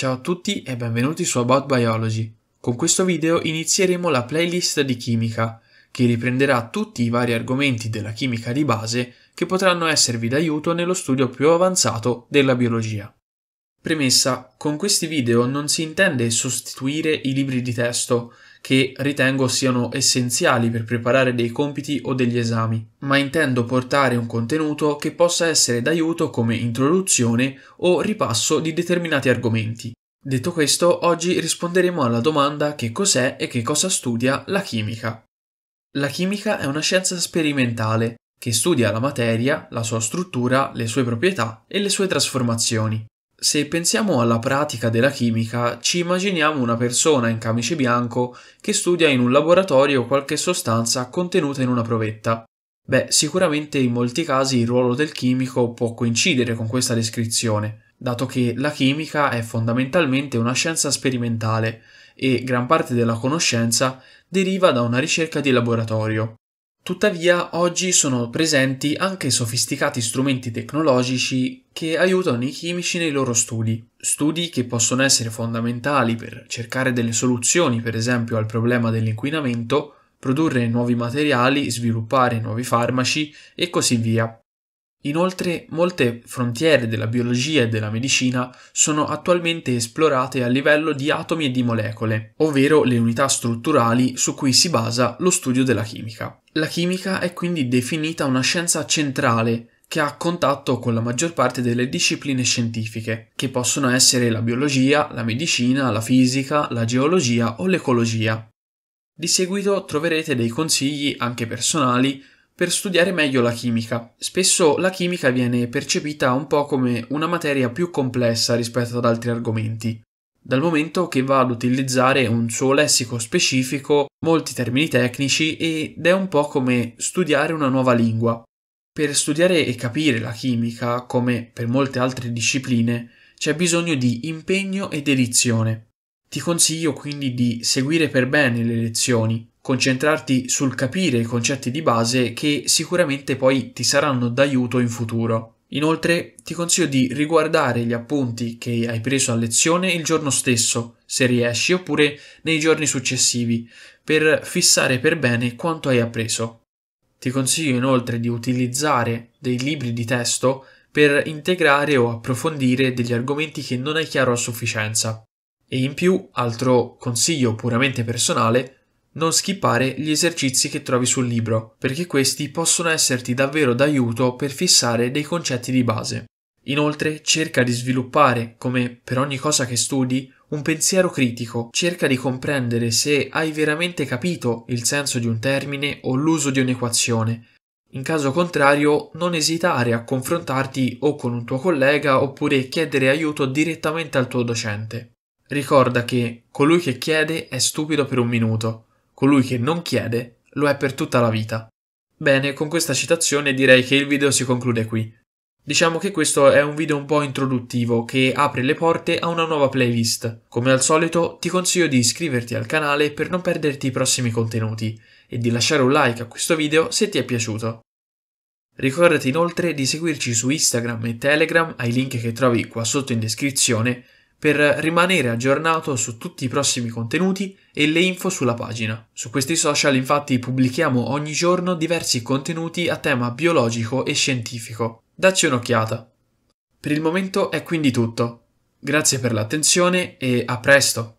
Ciao a tutti e benvenuti su About Biology. Con questo video inizieremo la playlist di chimica, che riprenderà tutti i vari argomenti della chimica di base che potranno esservi d'aiuto nello studio più avanzato della biologia. Premessa, con questi video non si intende sostituire i libri di testo, che ritengo siano essenziali per preparare dei compiti o degli esami, ma intendo portare un contenuto che possa essere d'aiuto come introduzione o ripasso di determinati argomenti. Detto questo, oggi risponderemo alla domanda che cos'è e che cosa studia la chimica. La chimica è una scienza sperimentale che studia la materia, la sua struttura, le sue proprietà e le sue trasformazioni. Se pensiamo alla pratica della chimica, ci immaginiamo una persona in camice bianco che studia in un laboratorio qualche sostanza contenuta in una provetta. Beh, sicuramente in molti casi il ruolo del chimico può coincidere con questa descrizione, dato che la chimica è fondamentalmente una scienza sperimentale e gran parte della conoscenza deriva da una ricerca di laboratorio. Tuttavia, oggi sono presenti anche sofisticati strumenti tecnologici che aiutano i chimici nei loro studi, studi che possono essere fondamentali per cercare delle soluzioni, per esempio, al problema dell'inquinamento, produrre nuovi materiali, sviluppare nuovi farmaci e così via. Inoltre molte frontiere della biologia e della medicina sono attualmente esplorate a livello di atomi e di molecole, ovvero le unità strutturali su cui si basa lo studio della chimica. La chimica è quindi definita una scienza centrale che ha contatto con la maggior parte delle discipline scientifiche, che possono essere la biologia, la medicina, la fisica, la geologia o l'ecologia. Di seguito troverete dei consigli anche personali per studiare meglio la chimica. Spesso la chimica viene percepita un po' come una materia più complessa rispetto ad altri argomenti, dal momento che va ad utilizzare un suo lessico specifico, molti termini tecnici ed è un po' come studiare una nuova lingua. Per studiare e capire la chimica, come per molte altre discipline, c'è bisogno di impegno e dedizione. Ti consiglio quindi di seguire per bene le lezioni, concentrarti sul capire i concetti di base che sicuramente poi ti saranno d'aiuto in futuro. Inoltre ti consiglio di riguardare gli appunti che hai preso a lezione il giorno stesso, se riesci, oppure nei giorni successivi, per fissare per bene quanto hai appreso. Ti consiglio inoltre di utilizzare dei libri di testo per integrare o approfondire degli argomenti che non hai chiaro a sufficienza. E in più, altro consiglio puramente personale, non skippare gli esercizi che trovi sul libro, perché questi possono esserti davvero d'aiuto per fissare dei concetti di base. Inoltre, cerca di sviluppare, come per ogni cosa che studi, un pensiero critico, cerca di comprendere se hai veramente capito il senso di un termine o l'uso di un'equazione. In caso contrario, non esitare a confrontarti o con un tuo collega oppure chiedere aiuto direttamente al tuo docente. Ricorda che colui che chiede è stupido per un minuto, Colui che non chiede lo è per tutta la vita. Bene, con questa citazione direi che il video si conclude qui. Diciamo che questo è un video un po' introduttivo che apre le porte a una nuova playlist. Come al solito ti consiglio di iscriverti al canale per non perderti i prossimi contenuti e di lasciare un like a questo video se ti è piaciuto. Ricordati inoltre di seguirci su Instagram e Telegram ai link che trovi qua sotto in descrizione per rimanere aggiornato su tutti i prossimi contenuti e le info sulla pagina. Su questi social infatti pubblichiamo ogni giorno diversi contenuti a tema biologico e scientifico. Dacci un'occhiata. Per il momento è quindi tutto. Grazie per l'attenzione e a presto!